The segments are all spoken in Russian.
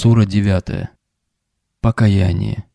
Сура 9. Покаяние.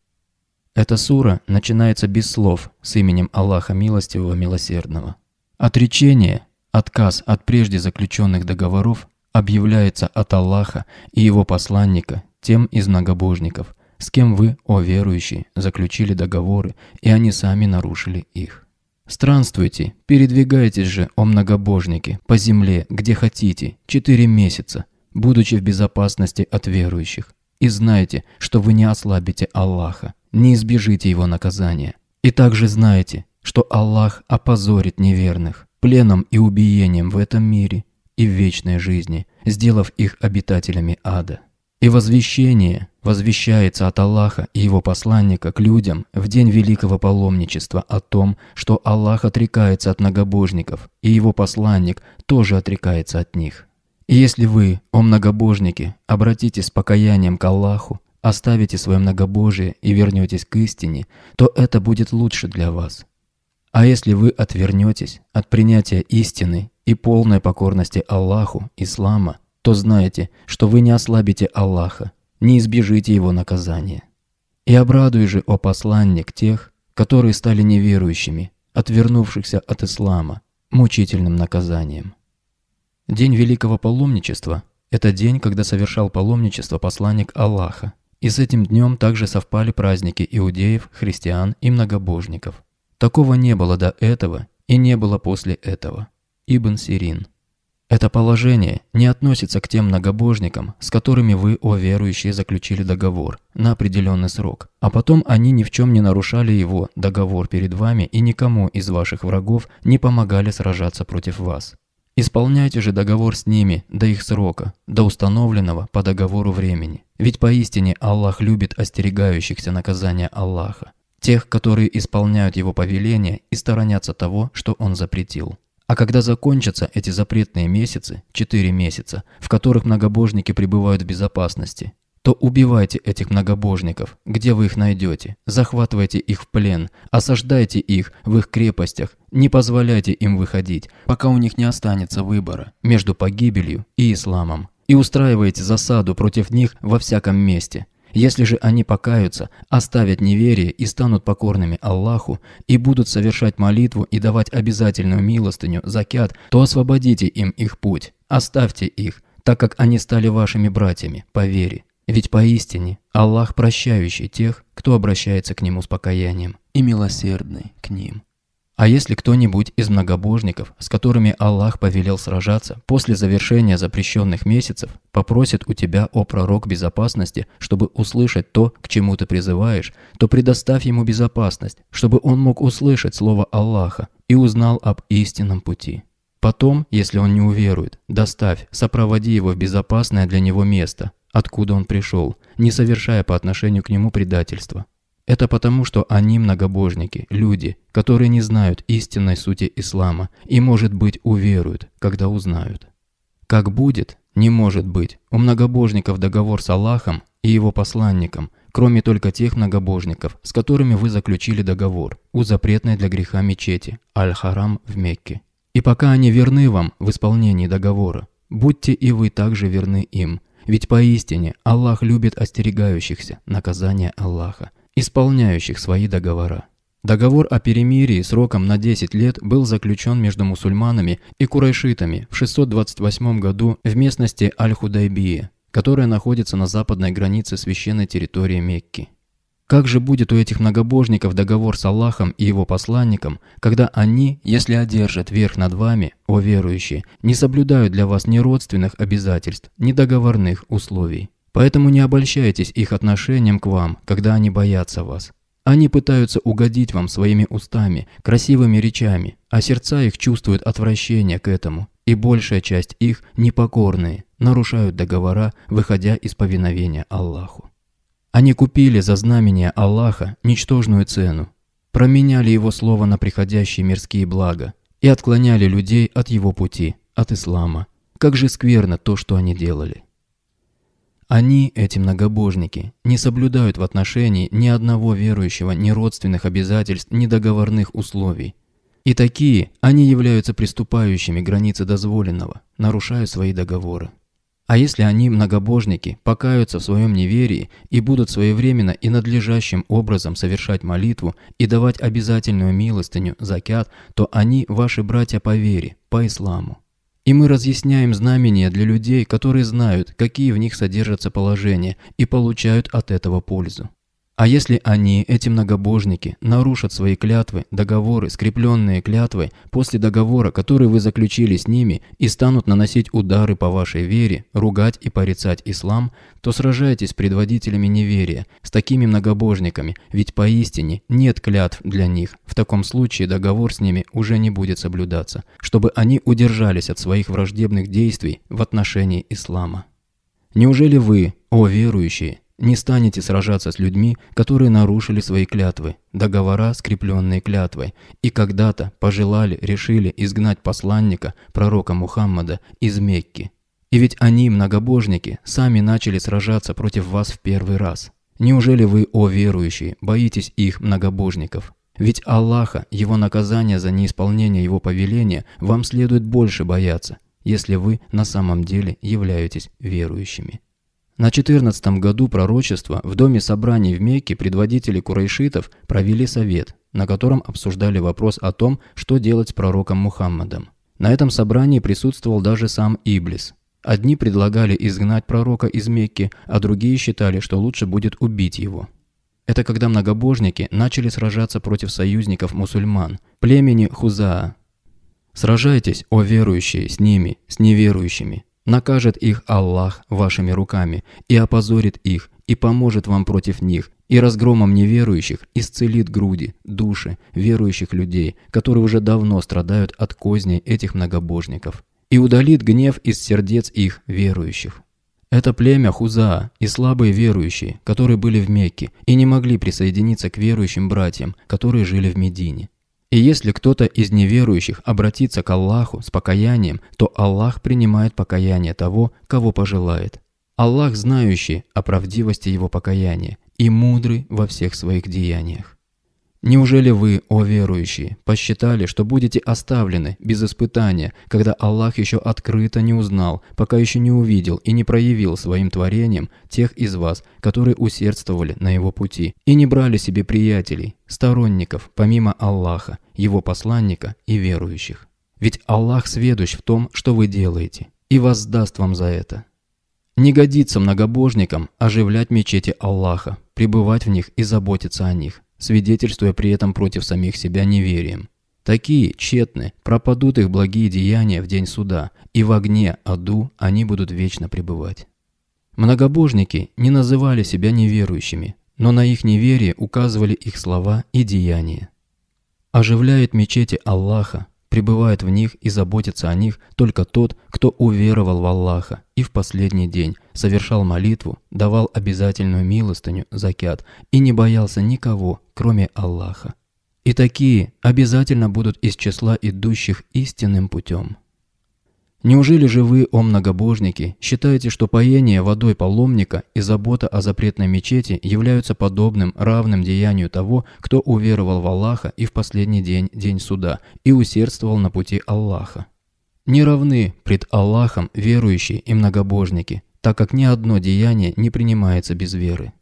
Эта сура начинается без слов с именем Аллаха Милостивого Милосердного. Отречение, отказ от прежде заключенных договоров объявляется от Аллаха и его посланника тем из многобожников, с кем вы, о верующие, заключили договоры, и они сами нарушили их. Странствуйте, передвигайтесь же, о многобожники, по земле, где хотите, четыре месяца – будучи в безопасности от верующих. И знайте, что вы не ослабите Аллаха, не избежите его наказания. И также знайте, что Аллах опозорит неверных пленом и убиением в этом мире и в вечной жизни, сделав их обитателями ада. И возвещение возвещается от Аллаха и его посланника к людям в день великого паломничества о том, что Аллах отрекается от многобожников, и его посланник тоже отрекается от них. И если вы, о многобожники, обратитесь с покаянием к Аллаху, оставите свое многобожие и вернетесь к истине, то это будет лучше для вас. А если вы отвернетесь от принятия истины и полной покорности Аллаху, Ислама, то знайте, что вы не ослабите Аллаха, не избежите его наказания. И обрадуй же, о посланник, тех, которые стали неверующими, отвернувшихся от ислама, мучительным наказанием. День Великого Паломничества – это день, когда совершал паломничество посланник Аллаха. И с этим днем также совпали праздники иудеев, христиан и многобожников. Такого не было до этого и не было после этого. Ибн Сирин. Это положение не относится к тем многобожникам, с которыми вы, о верующие, заключили договор на определенный срок, а потом они ни в чем не нарушали его договор перед вами и никому из ваших врагов не помогали сражаться против вас. Исполняйте же договор с ними до их срока, до установленного по договору времени. Ведь поистине Аллах любит остерегающихся наказания Аллаха, тех, которые исполняют его повеление и сторонятся того, что он запретил. А когда закончатся эти запретные месяцы, четыре месяца, в которых многобожники пребывают в безопасности, то убивайте этих многобожников, где вы их найдете, захватывайте их в плен, осаждайте их в их крепостях, не позволяйте им выходить, пока у них не останется выбора между погибелью и исламом. И устраивайте засаду против них во всяком месте. Если же они покаются, оставят неверие и станут покорными Аллаху, и будут совершать молитву и давать обязательную милостыню, закят, то освободите им их путь, оставьте их, так как они стали вашими братьями, по вере. Ведь поистине Аллах прощающий тех, кто обращается к Нему с покаянием, и милосердный к ним. А если кто-нибудь из многобожников, с которыми Аллах повелел сражаться, после завершения запрещенных месяцев, попросит у тебя, о пророк безопасности, чтобы услышать то, к чему ты призываешь, то предоставь ему безопасность, чтобы он мог услышать слово Аллаха и узнал об истинном пути. Потом, если он не уверует, доставь, сопроводи его в безопасное для него место, откуда он пришел, не совершая по отношению к нему предательства. Это потому, что они многобожники, люди, которые не знают истинной сути ислама и, может быть, уверуют, когда узнают. Как будет, не может быть. У многобожников договор с Аллахом и его посланником, кроме только тех многобожников, с которыми вы заключили договор у запретной для греха мечети Аль-Харам в Мекке. И пока они верны вам в исполнении договора, будьте и вы также верны им – ведь поистине Аллах любит остерегающихся наказания Аллаха, исполняющих свои договора. Договор о перемирии сроком на 10 лет был заключен между мусульманами и курайшитами в 628 году в местности аль худайбии которая находится на западной границе священной территории Мекки. Как же будет у этих многобожников договор с Аллахом и его посланником, когда они, если одержат верх над вами, о верующие, не соблюдают для вас ни родственных обязательств, ни договорных условий? Поэтому не обольщайтесь их отношением к вам, когда они боятся вас. Они пытаются угодить вам своими устами, красивыми речами, а сердца их чувствуют отвращение к этому, и большая часть их, непокорные, нарушают договора, выходя из повиновения Аллаху. Они купили за знамение Аллаха ничтожную цену, променяли его слово на приходящие мирские блага и отклоняли людей от его пути, от ислама. Как же скверно то, что они делали. Они, эти многобожники, не соблюдают в отношении ни одного верующего ни родственных обязательств, ни договорных условий. И такие, они являются приступающими границы дозволенного, нарушая свои договоры. А если они, многобожники, покаются в своем неверии и будут своевременно и надлежащим образом совершать молитву и давать обязательную милостыню, закят, то они ваши братья по вере, по исламу. И мы разъясняем знамения для людей, которые знают, какие в них содержатся положения и получают от этого пользу. А если они, эти многобожники, нарушат свои клятвы, договоры, скрепленные клятвы, после договора, который вы заключили с ними, и станут наносить удары по вашей вере, ругать и порицать ислам, то сражайтесь с предводителями неверия, с такими многобожниками, ведь поистине нет клятв для них. В таком случае договор с ними уже не будет соблюдаться, чтобы они удержались от своих враждебных действий в отношении ислама. Неужели вы, о верующие, не станете сражаться с людьми, которые нарушили свои клятвы, договора, скрепленные клятвой, и когда-то пожелали, решили изгнать посланника, пророка Мухаммада, из Мекки. И ведь они, многобожники, сами начали сражаться против вас в первый раз. Неужели вы, о верующие, боитесь их, многобожников? Ведь Аллаха, его наказание за неисполнение его повеления, вам следует больше бояться, если вы на самом деле являетесь верующими. На 14 году пророчества в Доме собраний в Мекке предводители курайшитов провели совет, на котором обсуждали вопрос о том, что делать с пророком Мухаммадом. На этом собрании присутствовал даже сам Иблис. Одни предлагали изгнать пророка из Мекки, а другие считали, что лучше будет убить его. Это когда многобожники начали сражаться против союзников мусульман, племени Хузаа. «Сражайтесь, о верующие, с ними, с неверующими, накажет их Аллах вашими руками, и опозорит их, и поможет вам против них, и разгромом неверующих исцелит груди, души верующих людей, которые уже давно страдают от козней этих многобожников, и удалит гнев из сердец их верующих. Это племя Хузаа и слабые верующие, которые были в Мекке и не могли присоединиться к верующим братьям, которые жили в Медине. И если кто-то из неверующих обратится к Аллаху с покаянием, то Аллах принимает покаяние того, кого пожелает. Аллах знающий о правдивости его покаяния и мудрый во всех своих деяниях. Неужели вы, о верующие, посчитали, что будете оставлены без испытания, когда Аллах еще открыто не узнал, пока еще не увидел и не проявил своим творением тех из вас, которые усердствовали на его пути и не брали себе приятелей, сторонников, помимо Аллаха, его посланника и верующих? Ведь Аллах сведущ в том, что вы делаете, и воздаст вам за это. Не годится многобожникам оживлять мечети Аллаха, пребывать в них и заботиться о них свидетельствуя при этом против самих себя неверием. Такие тщетны, пропадут их благие деяния в день суда, и в огне аду они будут вечно пребывать. Многобожники не называли себя неверующими, но на их неверие указывали их слова и деяния. Оживляет мечети Аллаха, Пребывает в них и заботится о них только тот, кто уверовал в Аллаха и в последний день совершал молитву, давал обязательную милостыню, закят и не боялся никого, кроме Аллаха. И такие обязательно будут из числа идущих истинным путем. Неужели же вы, о многобожники, считаете, что поение водой паломника и забота о запретной мечети являются подобным, равным деянию того, кто уверовал в Аллаха и в последний день, день суда, и усердствовал на пути Аллаха? Не равны пред Аллахом верующие и многобожники, так как ни одно деяние не принимается без веры.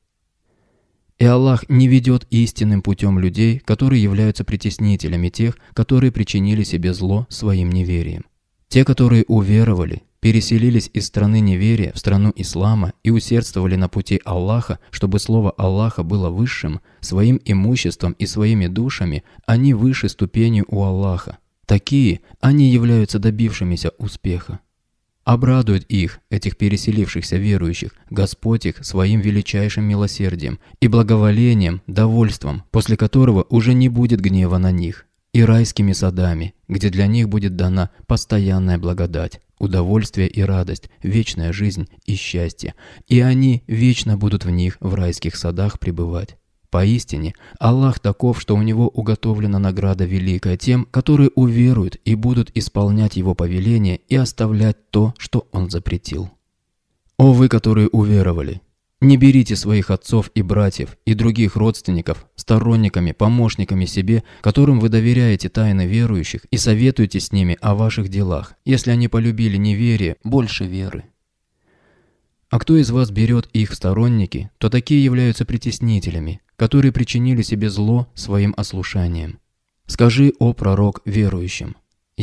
И Аллах не ведет истинным путем людей, которые являются притеснителями тех, которые причинили себе зло своим неверием. Те, которые уверовали, переселились из страны неверия в страну ислама и усердствовали на пути Аллаха, чтобы слово Аллаха было высшим, своим имуществом и своими душами, они выше ступени у Аллаха. Такие, они являются добившимися успеха. Обрадует их, этих переселившихся верующих, Господь их своим величайшим милосердием и благоволением, довольством, после которого уже не будет гнева на них и райскими садами, где для них будет дана постоянная благодать, удовольствие и радость, вечная жизнь и счастье, и они вечно будут в них, в райских садах, пребывать. Поистине, Аллах таков, что у него уготовлена награда великая тем, которые уверуют и будут исполнять его повеление и оставлять то, что он запретил. О вы, которые уверовали! Не берите своих отцов и братьев и других родственников, сторонниками, помощниками себе, которым вы доверяете тайны верующих и советуете с ними о ваших делах, если они полюбили неверие больше веры. А кто из вас берет их сторонники, то такие являются притеснителями, которые причинили себе зло своим ослушанием. Скажи, о пророк верующим,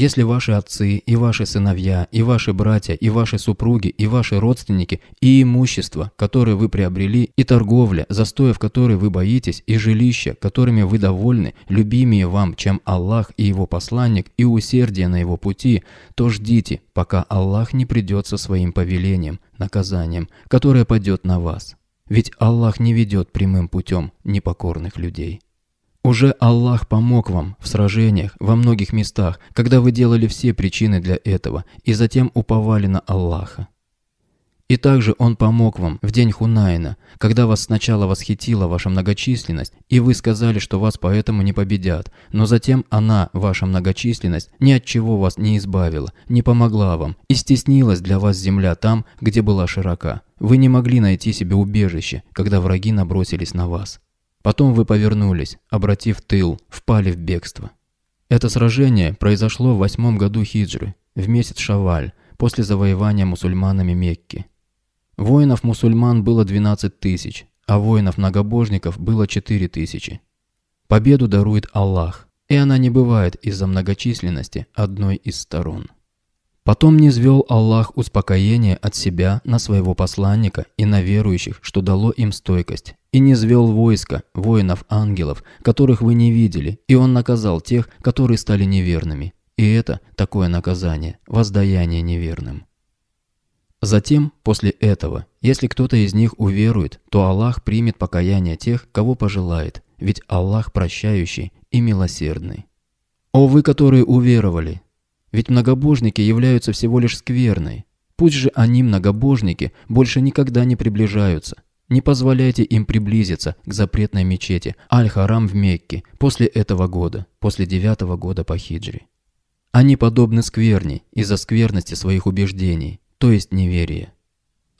если ваши отцы и ваши сыновья, и ваши братья, и ваши супруги, и ваши родственники, и имущество, которое вы приобрели, и торговля, застоев которой вы боитесь, и жилища, которыми вы довольны, любимее вам, чем Аллах и его посланник, и усердие на его пути, то ждите, пока Аллах не придет со своим повелением, наказанием, которое падет на вас. Ведь Аллах не ведет прямым путем непокорных людей. Уже Аллах помог вам в сражениях во многих местах, когда вы делали все причины для этого и затем уповали на Аллаха. И также Он помог вам в день Хунаина, когда вас сначала восхитила ваша многочисленность, и вы сказали, что вас поэтому не победят, но затем она, ваша многочисленность, ни от чего вас не избавила, не помогла вам, и стеснилась для вас земля там, где была широка. Вы не могли найти себе убежище, когда враги набросились на вас. Потом вы повернулись, обратив тыл, впали в бегство. Это сражение произошло в восьмом году хиджры, в месяц Шаваль, после завоевания мусульманами Мекки. Воинов-мусульман было 12 тысяч, а воинов-многобожников было 4 тысячи. Победу дарует Аллах, и она не бывает из-за многочисленности одной из сторон. Потом не звел Аллах успокоение от себя на своего посланника и на верующих, что дало им стойкость. И не звел войско, воинов-ангелов, которых вы не видели, и он наказал тех, которые стали неверными. И это такое наказание, воздаяние неверным. Затем, после этого, если кто-то из них уверует, то Аллах примет покаяние тех, кого пожелает, ведь Аллах прощающий и милосердный. «О вы, которые уверовали, ведь многобожники являются всего лишь скверной. Пусть же они, многобожники, больше никогда не приближаются. Не позволяйте им приблизиться к запретной мечети Аль-Харам в Мекке после этого года, после девятого года по хиджри. Они подобны скверне из-за скверности своих убеждений, то есть неверия.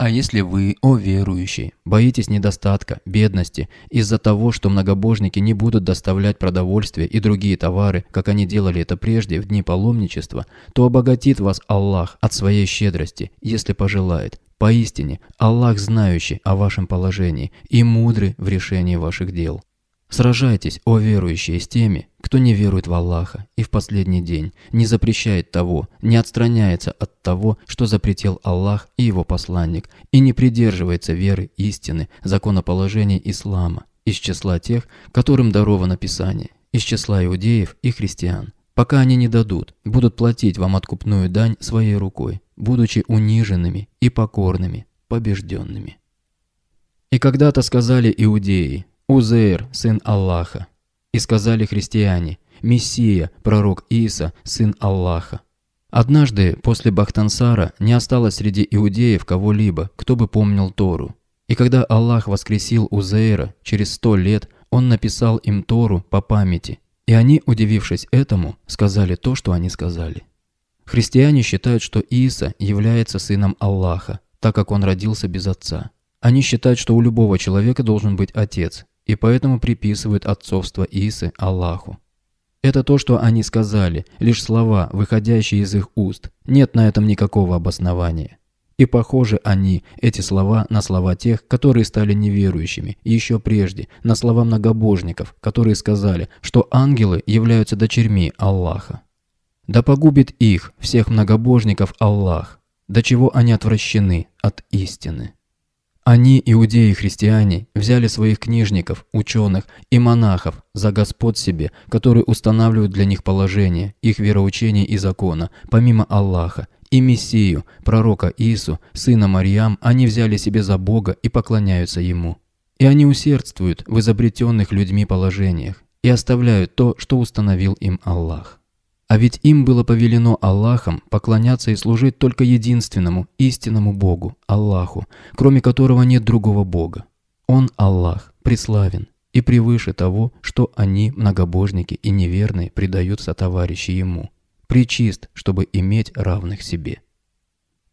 А если вы, о верующие, боитесь недостатка, бедности, из-за того, что многобожники не будут доставлять продовольствие и другие товары, как они делали это прежде в дни паломничества, то обогатит вас Аллах от своей щедрости, если пожелает. Поистине, Аллах знающий о вашем положении и мудрый в решении ваших дел. Сражайтесь, о верующие, с теми, кто не верует в Аллаха и в последний день, не запрещает того, не отстраняется от того, что запретил Аллах и его посланник, и не придерживается веры, истины, законоположения ислама, из числа тех, которым даровано Писание, из числа иудеев и христиан. Пока они не дадут, будут платить вам откупную дань своей рукой, будучи униженными и покорными, побежденными. И когда-то сказали иудеи, Узейр, сын Аллаха. И сказали христиане, Мессия, пророк Иса, сын Аллаха. Однажды после Бахтансара не осталось среди иудеев кого-либо, кто бы помнил Тору. И когда Аллах воскресил Узейра через сто лет, он написал им Тору по памяти. И они, удивившись этому, сказали то, что они сказали. Христиане считают, что Иса является сыном Аллаха, так как он родился без отца. Они считают, что у любого человека должен быть отец, и поэтому приписывают отцовство Исы Аллаху. Это то, что они сказали, лишь слова, выходящие из их уст. Нет на этом никакого обоснования. И похожи они, эти слова, на слова тех, которые стали неверующими, еще прежде, на слова многобожников, которые сказали, что ангелы являются дочерьми Аллаха. Да погубит их, всех многобожников, Аллах, до чего они отвращены от истины. Они, иудеи и христиане, взяли своих книжников, ученых и монахов за господ себе, которые устанавливают для них положение, их вероучение и закона, помимо Аллаха, и Мессию, пророка Иису, сына Марьям, они взяли себе за Бога и поклоняются Ему. И они усердствуют в изобретенных людьми положениях и оставляют то, что установил им Аллах. А ведь им было повелено Аллахом поклоняться и служить только единственному, истинному Богу, Аллаху, кроме которого нет другого Бога. Он, Аллах, преславен и превыше того, что они, многобожники и неверные, предаются товарищи Ему. Причист, чтобы иметь равных себе.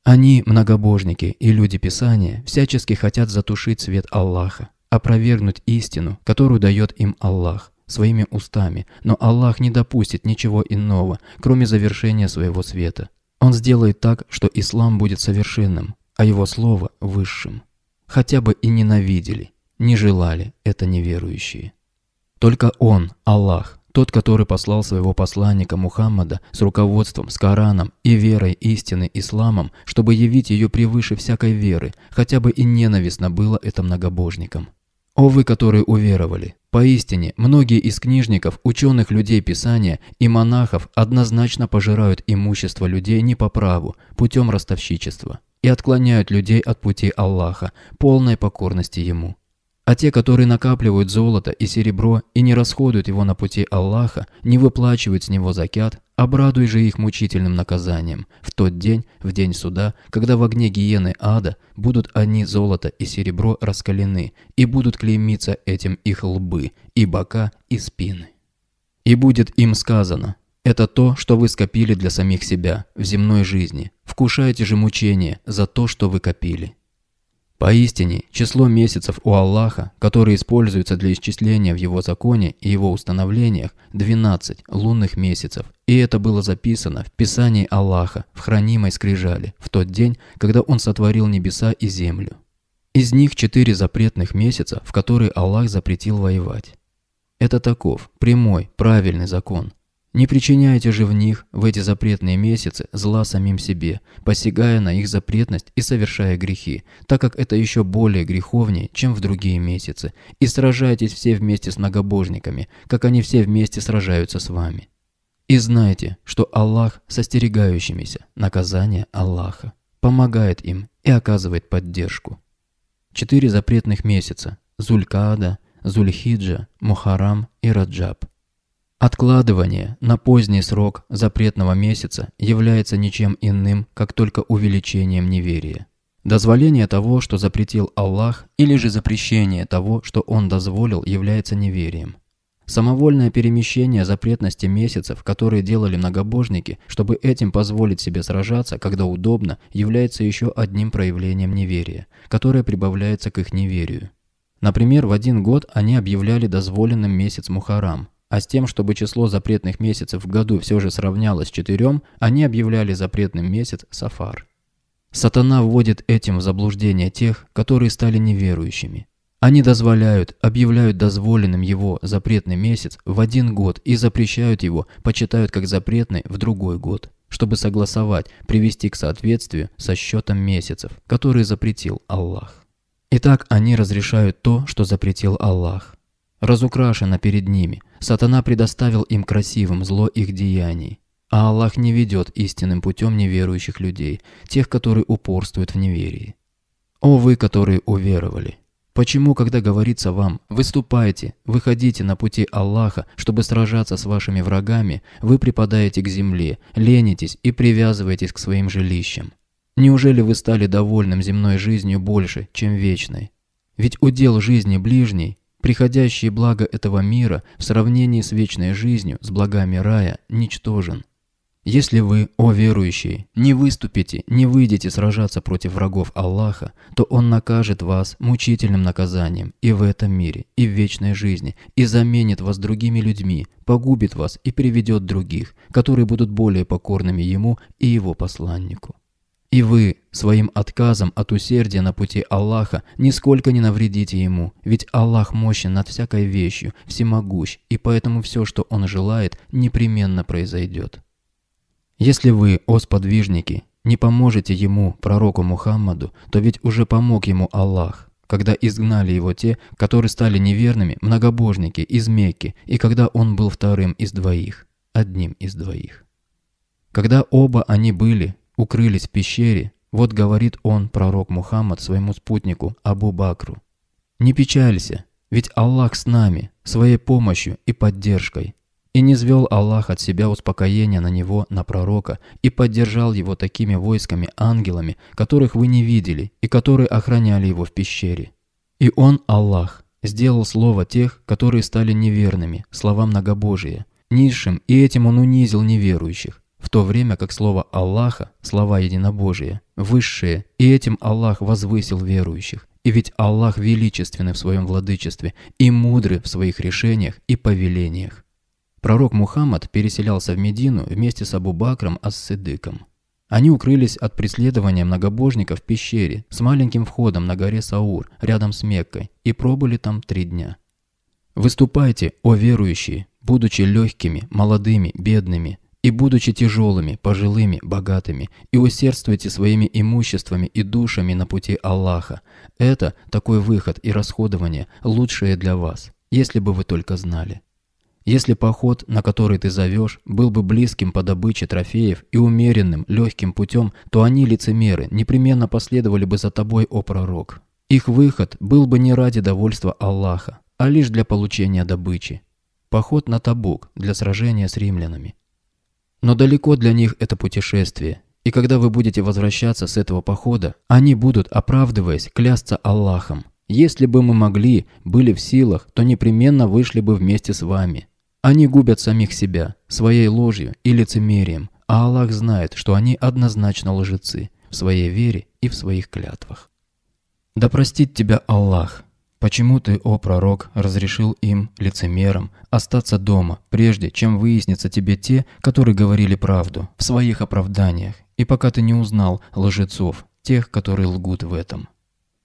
Они, многобожники и люди Писания, всячески хотят затушить свет Аллаха, опровергнуть истину, которую дает им Аллах, своими устами, но Аллах не допустит ничего иного, кроме завершения своего света. Он сделает так, что ислам будет совершенным, а его слово – высшим. Хотя бы и ненавидели, не желали это неверующие. Только Он, Аллах, тот, который послал своего посланника Мухаммада с руководством, с Кораном и верой истины исламом, чтобы явить ее превыше всякой веры, хотя бы и ненавистно было это многобожникам. О вы, которые уверовали! Поистине, многие из книжников, ученых людей Писания и монахов однозначно пожирают имущество людей не по праву, путем ростовщичества, и отклоняют людей от пути Аллаха, полной покорности Ему. А те, которые накапливают золото и серебро и не расходуют его на пути Аллаха, не выплачивают с него закят, Обрадуй же их мучительным наказанием в тот день, в день суда, когда в огне гиены ада будут они золото и серебро раскалены, и будут клеймиться этим их лбы, и бока, и спины. И будет им сказано, это то, что вы скопили для самих себя в земной жизни, вкушайте же мучения за то, что вы копили. Поистине, число месяцев у Аллаха, которые используются для исчисления в его законе и его установлениях, 12 лунных месяцев, и это было записано в Писании Аллаха в хранимой скрижали в тот день, когда Он сотворил небеса и землю. Из них четыре запретных месяца, в которые Аллах запретил воевать. Это таков, прямой, правильный закон, не причиняйте же в них, в эти запретные месяцы, зла самим себе, посягая на их запретность и совершая грехи, так как это еще более греховнее, чем в другие месяцы, и сражайтесь все вместе с многобожниками, как они все вместе сражаются с вами. И знайте, что Аллах с остерегающимися, наказание Аллаха, помогает им и оказывает поддержку. Четыре запретных месяца – Зулькада, Зульхиджа, Мухарам и Раджаб – Откладывание на поздний срок запретного месяца является ничем иным, как только увеличением неверия. Дозволение того, что запретил Аллах, или же запрещение того, что Он дозволил, является неверием. Самовольное перемещение запретности месяцев, которые делали многобожники, чтобы этим позволить себе сражаться, когда удобно, является еще одним проявлением неверия, которое прибавляется к их неверию. Например, в один год они объявляли дозволенным месяц Мухарам – а с тем, чтобы число запретных месяцев в году все же сравнялось четырем, они объявляли запретным месяц Сафар. Сатана вводит этим в заблуждение тех, которые стали неверующими. Они дозволяют, объявляют дозволенным его запретный месяц в один год и запрещают его, почитают как запретный в другой год, чтобы согласовать, привести к соответствию со счетом месяцев, которые запретил Аллах. Итак, они разрешают то, что запретил Аллах. Разукрашено перед ними – Сатана предоставил им красивым зло их деяний. А Аллах не ведет истинным путем неверующих людей, тех, которые упорствуют в неверии. О вы, которые уверовали! Почему, когда говорится вам «выступайте, выходите на пути Аллаха, чтобы сражаться с вашими врагами», вы припадаете к земле, ленитесь и привязываетесь к своим жилищам? Неужели вы стали довольным земной жизнью больше, чем вечной? Ведь удел жизни ближней Приходящее благо этого мира в сравнении с вечной жизнью, с благами рая, ничтожен. Если вы, о верующие, не выступите, не выйдете сражаться против врагов Аллаха, то Он накажет вас мучительным наказанием и в этом мире, и в вечной жизни, и заменит вас другими людьми, погубит вас и приведет других, которые будут более покорными Ему и Его посланнику. И вы своим отказом от усердия на пути Аллаха нисколько не навредите ему, ведь Аллах мощен над всякой вещью, всемогущ, и поэтому все, что он желает, непременно произойдет. Если вы, о сподвижники, не поможете ему, пророку Мухаммаду, то ведь уже помог ему Аллах, когда изгнали его те, которые стали неверными, многобожники из Мекки, и когда он был вторым из двоих, одним из двоих. Когда оба они были, Укрылись в пещере. Вот говорит он, пророк Мухаммад, своему спутнику Абу Бакру. «Не печалься, ведь Аллах с нами, своей помощью и поддержкой». И не звел Аллах от себя успокоения на него, на пророка, и поддержал его такими войсками, ангелами, которых вы не видели, и которые охраняли его в пещере. И он, Аллах, сделал слово тех, которые стали неверными, словам многобожия, низшим, и этим он унизил неверующих в то время как слово Аллаха – слова единобожия, высшие, и этим Аллах возвысил верующих. И ведь Аллах величественный в своем владычестве и мудрый в своих решениях и повелениях. Пророк Мухаммад переселялся в Медину вместе с Абу Бакром Ас-Сыдыком. Они укрылись от преследования многобожников в пещере с маленьким входом на горе Саур, рядом с Меккой, и пробыли там три дня. «Выступайте, о верующие, будучи легкими, молодыми, бедными, и будучи тяжелыми, пожилыми, богатыми, и усердствуйте своими имуществами и душами на пути Аллаха. Это такой выход и расходование лучшее для вас, если бы вы только знали. Если поход, на который ты зовешь, был бы близким по добыче трофеев и умеренным, легким путем, то они, лицемеры, непременно последовали бы за тобой, о пророк. Их выход был бы не ради довольства Аллаха, а лишь для получения добычи. Поход на Табук для сражения с римлянами. Но далеко для них это путешествие. И когда вы будете возвращаться с этого похода, они будут, оправдываясь, клясться Аллахом. Если бы мы могли, были в силах, то непременно вышли бы вместе с вами. Они губят самих себя, своей ложью и лицемерием, а Аллах знает, что они однозначно лжецы в своей вере и в своих клятвах. Да простит тебя Аллах, Почему ты, о пророк, разрешил им, лицемерам, остаться дома, прежде чем выяснится тебе те, которые говорили правду, в своих оправданиях, и пока ты не узнал лжецов, тех, которые лгут в этом?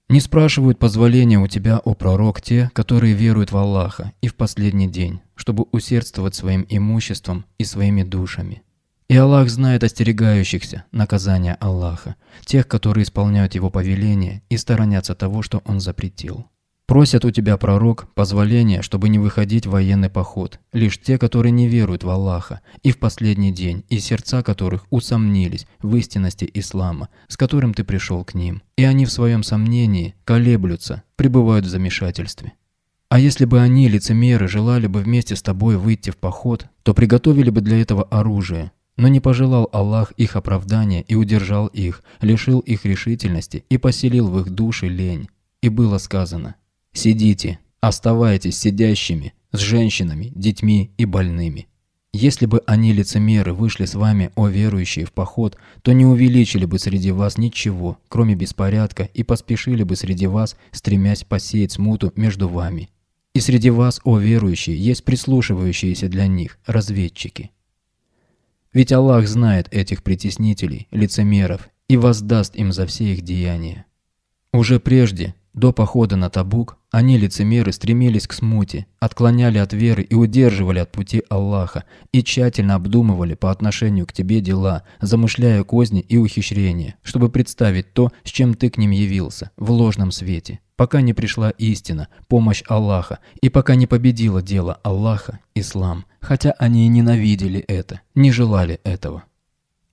Не спрашивают позволения у тебя, о пророк, те, которые веруют в Аллаха и в последний день, чтобы усердствовать своим имуществом и своими душами. И Аллах знает остерегающихся наказания Аллаха, тех, которые исполняют Его повеление и сторонятся того, что Он запретил. Просят у тебя, пророк, позволения, чтобы не выходить в военный поход. Лишь те, которые не веруют в Аллаха и в последний день, и сердца которых усомнились в истинности ислама, с которым ты пришел к ним. И они в своем сомнении колеблются, пребывают в замешательстве. А если бы они, лицемеры, желали бы вместе с тобой выйти в поход, то приготовили бы для этого оружие. Но не пожелал Аллах их оправдания и удержал их, лишил их решительности и поселил в их души лень. И было сказано, Сидите, оставайтесь сидящими, с женщинами, детьми и больными. Если бы они, лицемеры, вышли с вами, о верующие, в поход, то не увеличили бы среди вас ничего, кроме беспорядка, и поспешили бы среди вас, стремясь посеять смуту между вами. И среди вас, о верующие, есть прислушивающиеся для них, разведчики. Ведь Аллах знает этих притеснителей, лицемеров, и воздаст им за все их деяния. Уже прежде до похода на Табук они, лицемеры, стремились к смуте, отклоняли от веры и удерживали от пути Аллаха, и тщательно обдумывали по отношению к тебе дела, замышляя козни и ухищрения, чтобы представить то, с чем ты к ним явился, в ложном свете, пока не пришла истина, помощь Аллаха, и пока не победило дело Аллаха, ислам, хотя они и ненавидели это, не желали этого.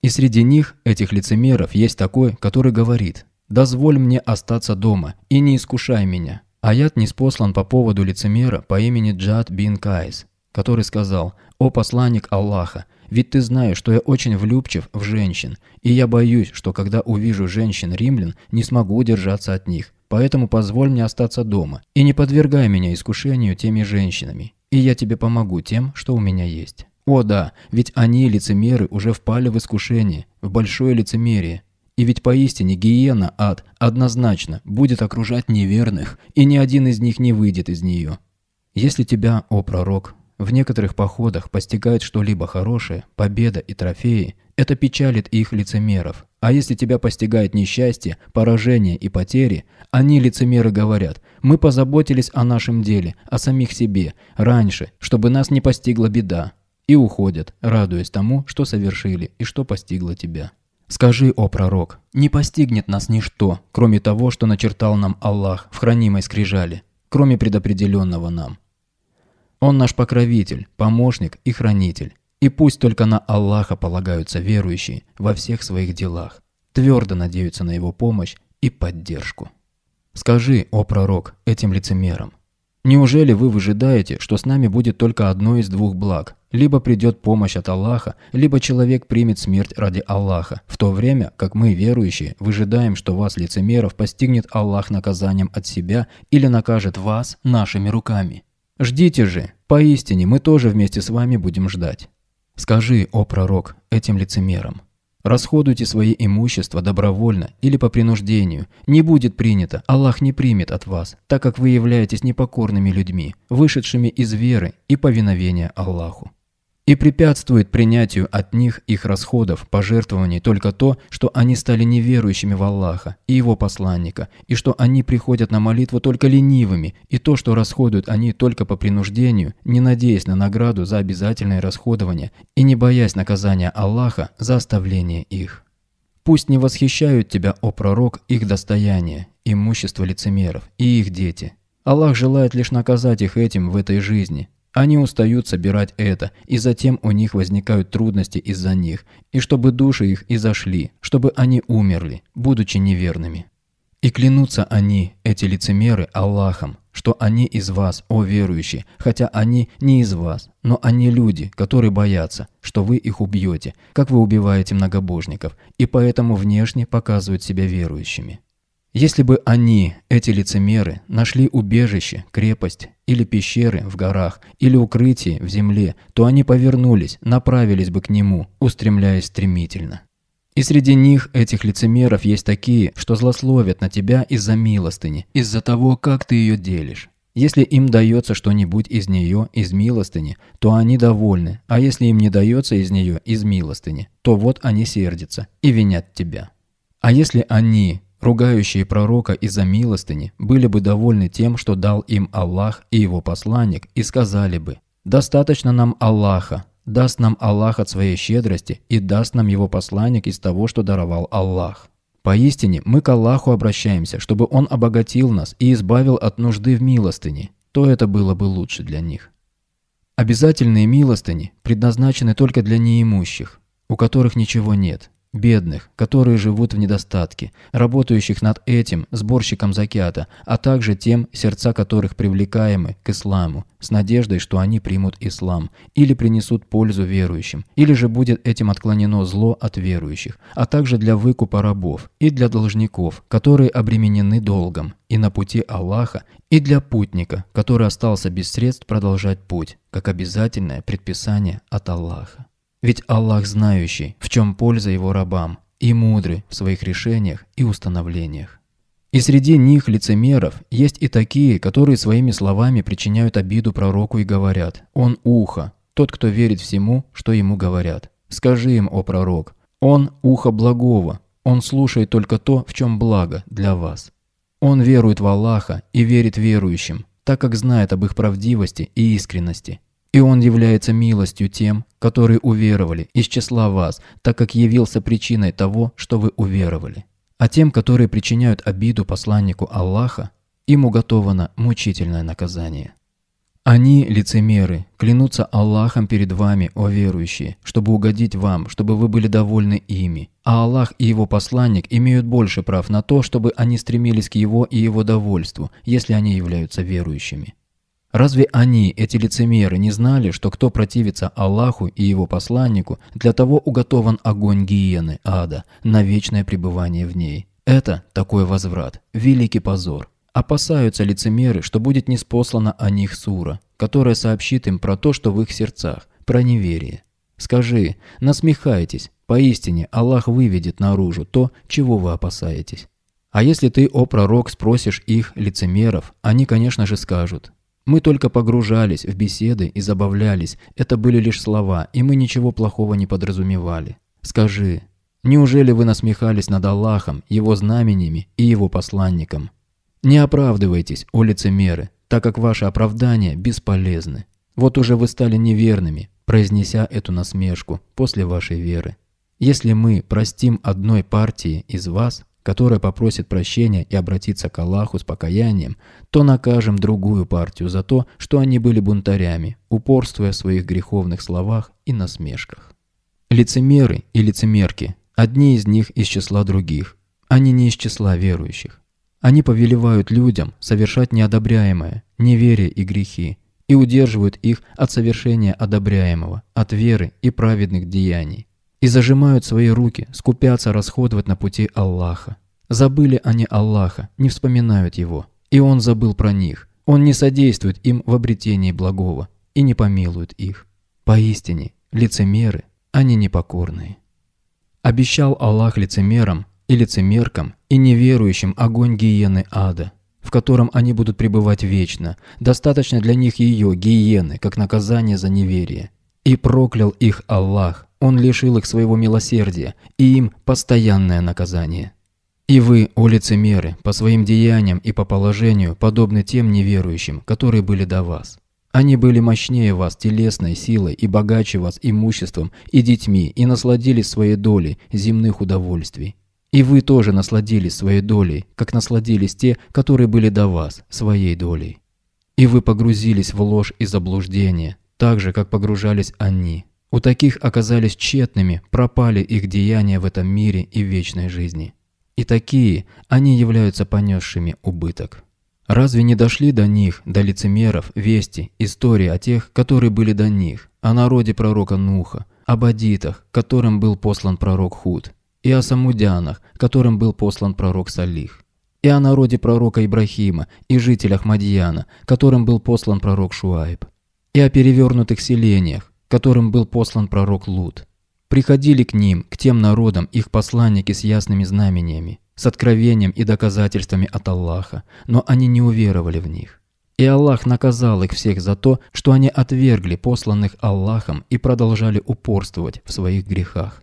И среди них, этих лицемеров, есть такой, который говорит – Дозволь мне остаться дома и не искушай меня». Аят неспослан по поводу лицемера по имени Джад бин Кайс, который сказал «О посланник Аллаха, ведь ты знаешь, что я очень влюбчив в женщин, и я боюсь, что когда увижу женщин-римлян, не смогу удержаться от них. Поэтому позволь мне остаться дома и не подвергай меня искушению теми женщинами, и я тебе помогу тем, что у меня есть». О да, ведь они, лицемеры, уже впали в искушение, в большое лицемерие, и ведь поистине гиена, ад, однозначно будет окружать неверных, и ни один из них не выйдет из нее. Если тебя, о пророк, в некоторых походах постигает что-либо хорошее, победа и трофеи, это печалит их лицемеров. А если тебя постигает несчастье, поражение и потери, они, лицемеры, говорят, мы позаботились о нашем деле, о самих себе, раньше, чтобы нас не постигла беда. И уходят, радуясь тому, что совершили и что постигло тебя. Скажи, о пророк, не постигнет нас ничто, кроме того, что начертал нам Аллах в хранимой скрижали, кроме предопределенного нам. Он наш покровитель, помощник и хранитель. И пусть только на Аллаха полагаются верующие во всех своих делах, твердо надеются на его помощь и поддержку. Скажи, о пророк, этим лицемерам, Неужели вы выжидаете, что с нами будет только одно из двух благ? Либо придет помощь от Аллаха, либо человек примет смерть ради Аллаха, в то время, как мы, верующие, выжидаем, что вас, лицемеров, постигнет Аллах наказанием от себя или накажет вас нашими руками. Ждите же, поистине мы тоже вместе с вами будем ждать. Скажи, о пророк, этим лицемерам, Расходуйте свои имущества добровольно или по принуждению. Не будет принято, Аллах не примет от вас, так как вы являетесь непокорными людьми, вышедшими из веры и повиновения Аллаху и препятствует принятию от них их расходов, пожертвований только то, что они стали неверующими в Аллаха и Его посланника, и что они приходят на молитву только ленивыми, и то, что расходуют они только по принуждению, не надеясь на награду за обязательное расходование и не боясь наказания Аллаха за оставление их. Пусть не восхищают тебя, о пророк, их достояние, имущество лицемеров и их дети. Аллах желает лишь наказать их этим в этой жизни, они устают собирать это, и затем у них возникают трудности из-за них, и чтобы души их изошли, чтобы они умерли, будучи неверными. И клянутся они, эти лицемеры, Аллахом, что они из вас, о верующие, хотя они не из вас, но они люди, которые боятся, что вы их убьете, как вы убиваете многобожников, и поэтому внешне показывают себя верующими. Если бы они, эти лицемеры, нашли убежище, крепость или пещеры в горах, или укрытие в земле, то они повернулись, направились бы к нему, устремляясь стремительно. И среди них, этих лицемеров, есть такие, что злословят на тебя из-за милостыни, из-за того, как ты ее делишь. Если им дается что-нибудь из нее, из милостыни, то они довольны, а если им не дается из нее, из милостыни, то вот они сердятся и винят тебя. А если они, Ругающие пророка из-за милостыни были бы довольны тем, что дал им Аллах и его посланник, и сказали бы «Достаточно нам Аллаха, даст нам Аллах от своей щедрости и даст нам его посланник из того, что даровал Аллах». Поистине, мы к Аллаху обращаемся, чтобы Он обогатил нас и избавил от нужды в милостыне, то это было бы лучше для них. Обязательные милостыни предназначены только для неимущих, у которых ничего нет – Бедных, которые живут в недостатке, работающих над этим, сборщиком закята, а также тем, сердца которых привлекаемы к исламу, с надеждой, что они примут ислам, или принесут пользу верующим, или же будет этим отклонено зло от верующих, а также для выкупа рабов, и для должников, которые обременены долгом, и на пути Аллаха, и для путника, который остался без средств продолжать путь, как обязательное предписание от Аллаха. Ведь Аллах знающий, в чем польза его рабам, и мудрый в своих решениях и установлениях. И среди них, лицемеров, есть и такие, которые своими словами причиняют обиду пророку и говорят «Он ухо, тот, кто верит всему, что ему говорят. Скажи им, о пророк, он ухо благого, он слушает только то, в чем благо для вас. Он верует в Аллаха и верит верующим, так как знает об их правдивости и искренности, и он является милостью тем, которые уверовали из числа вас, так как явился причиной того, что вы уверовали. А тем, которые причиняют обиду посланнику Аллаха, им уготовано мучительное наказание. Они, лицемеры, клянутся Аллахом перед вами, о верующие, чтобы угодить вам, чтобы вы были довольны ими. А Аллах и его посланник имеют больше прав на то, чтобы они стремились к его и его довольству, если они являются верующими. Разве они, эти лицемеры, не знали, что кто противится Аллаху и его посланнику, для того уготован огонь гиены, ада, на вечное пребывание в ней? Это такой возврат, великий позор. Опасаются лицемеры, что будет неспослана о них сура, которая сообщит им про то, что в их сердцах, про неверие. Скажи, насмехайтесь, поистине Аллах выведет наружу то, чего вы опасаетесь. А если ты, о пророк, спросишь их, лицемеров, они, конечно же, скажут – мы только погружались в беседы и забавлялись. Это были лишь слова, и мы ничего плохого не подразумевали. Скажи, неужели вы насмехались над Аллахом, его знамениями и его посланником? Не оправдывайтесь, о лицемеры, так как ваши оправдания бесполезны. Вот уже вы стали неверными, произнеся эту насмешку после вашей веры. Если мы простим одной партии из вас, которая попросит прощения и обратится к Аллаху с покаянием, то накажем другую партию за то, что они были бунтарями, упорствуя в своих греховных словах и насмешках. Лицемеры и лицемерки – одни из них из числа других. Они не из числа верующих. Они повелевают людям совершать неодобряемое, неверие и грехи, и удерживают их от совершения одобряемого, от веры и праведных деяний и зажимают свои руки, скупятся расходовать на пути Аллаха. Забыли они Аллаха, не вспоминают Его. И Он забыл про них. Он не содействует им в обретении благого и не помилует их. Поистине, лицемеры, они непокорные. Обещал Аллах лицемерам и лицемеркам и неверующим огонь гиены ада, в котором они будут пребывать вечно. Достаточно для них ее, гиены, как наказание за неверие. И проклял их Аллах, он лишил их своего милосердия, и им постоянное наказание. И вы, о лицемеры, по своим деяниям и по положению, подобны тем неверующим, которые были до вас. Они были мощнее вас телесной силой и богаче вас имуществом и детьми, и насладились своей долей земных удовольствий. И вы тоже насладились своей долей, как насладились те, которые были до вас, своей долей. И вы погрузились в ложь и заблуждение, так же, как погружались они, у таких оказались тщетными, пропали их деяния в этом мире и вечной жизни. И такие, они являются понесшими убыток. Разве не дошли до них, до лицемеров, вести, истории о тех, которые были до них, о народе пророка Нуха, об адитах, которым был послан пророк Худ, и о самудянах, которым был послан пророк Салих, и о народе пророка Ибрахима и жителях Мадьяна, которым был послан пророк Шуаиб, и о перевернутых селениях, которым был послан пророк Лут. Приходили к ним, к тем народам, их посланники с ясными знамениями, с откровением и доказательствами от Аллаха, но они не уверовали в них. И Аллах наказал их всех за то, что они отвергли посланных Аллахом и продолжали упорствовать в своих грехах.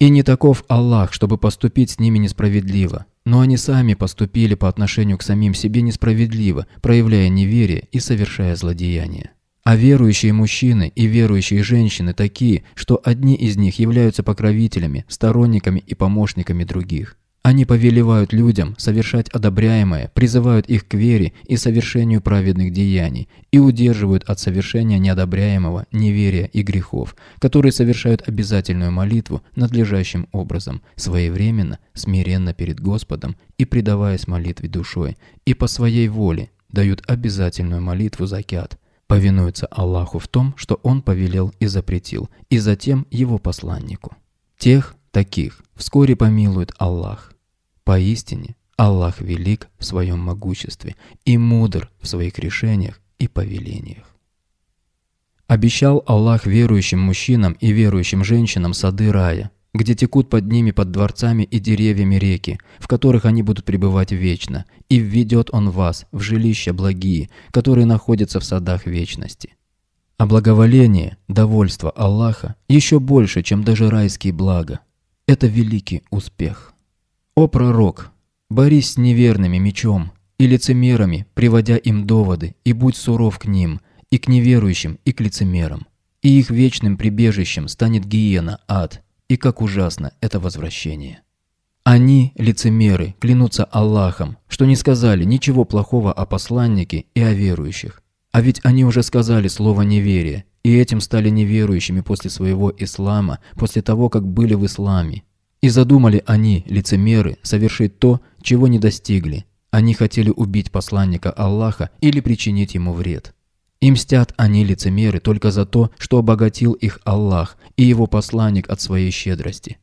И не таков Аллах, чтобы поступить с ними несправедливо, но они сами поступили по отношению к самим себе несправедливо, проявляя неверие и совершая злодеяния. А верующие мужчины и верующие женщины такие, что одни из них являются покровителями, сторонниками и помощниками других. Они повелевают людям совершать одобряемое, призывают их к вере и совершению праведных деяний и удерживают от совершения неодобряемого неверия и грехов, которые совершают обязательную молитву надлежащим образом, своевременно, смиренно перед Господом и предаваясь молитве душой, и по своей воле дают обязательную молитву закят – повинуются Аллаху в том, что Он повелел и запретил, и затем Его посланнику. Тех, таких, вскоре помилует Аллах. Поистине, Аллах велик в своем могуществе и мудр в своих решениях и повелениях. Обещал Аллах верующим мужчинам и верующим женщинам сады рая, где текут под ними, под дворцами и деревьями реки, в которых они будут пребывать вечно, и введет он вас в жилища благие, которые находятся в садах вечности. А благоволение, довольство Аллаха еще больше, чем даже райские блага. Это великий успех. О пророк, борись с неверными мечом и лицемерами, приводя им доводы, и будь суров к ним, и к неверующим, и к лицемерам. И их вечным прибежищем станет гиена, ад – и как ужасно это возвращение. Они, лицемеры, клянутся Аллахом, что не сказали ничего плохого о посланнике и о верующих. А ведь они уже сказали слово неверие, и этим стали неверующими после своего ислама, после того, как были в исламе. И задумали они, лицемеры, совершить то, чего не достигли. Они хотели убить посланника Аллаха или причинить ему вред. И мстят они, лицемеры, только за то, что обогатил их Аллах и его посланник от своей щедрости.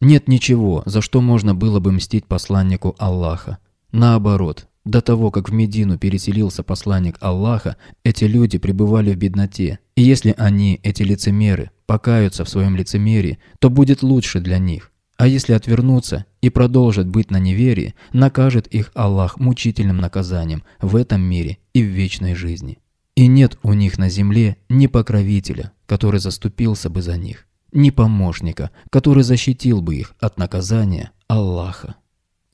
Нет ничего, за что можно было бы мстить посланнику Аллаха. Наоборот, до того, как в Медину переселился посланник Аллаха, эти люди пребывали в бедноте. И если они, эти лицемеры, покаются в своем лицемерии, то будет лучше для них. А если отвернутся и продолжат быть на неверии, накажет их Аллах мучительным наказанием в этом мире и в вечной жизни. И нет у них на земле ни покровителя, который заступился бы за них, ни помощника, который защитил бы их от наказания Аллаха.